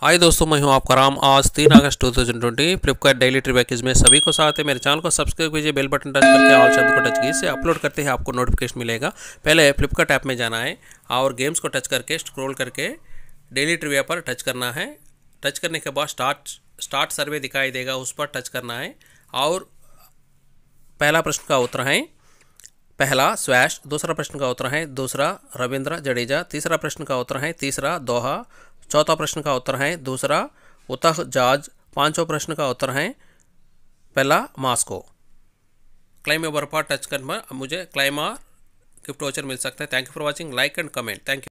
हाय दोस्तों मैं हूं आपका राम आज तीन अगस्त 2020 फ्लिपकार्ट डेली ट्री पैकेज में सभी को साथ है मेरे चैनल को सब्सक्राइब कीजिए बेल बटन टच करके ऑल शब्द को टच कीजिए से अपलोड करते ही आपको नोटिफिकेशन मिलेगा पहले फ्लिपकार्ट ऐप में जाना है और गेम्स को टच करके स्क्रोल करके डेली ट्री पर टच करना है टच करने के बाद स्टार्ट स्टार्ट सर्वे दिखाई देगा उस पर टच करना है और पहला प्रश्न का उत्तर है पहला स्वैश दूसरा प्रश्न का उत्तर है दूसरा रविंद्र जडेजा तीसरा प्रश्न का उत्तर है तीसरा दोहा चौथा प्रश्न का उत्तर है दूसरा उतह जाज पांचवा प्रश्न का उत्तर है पहला मास्को क्लाइम ओवर पर टच कर मुझे क्लाइमा गिफ्ट वॉचर मिल सकता है thank you for watching like and comment thank you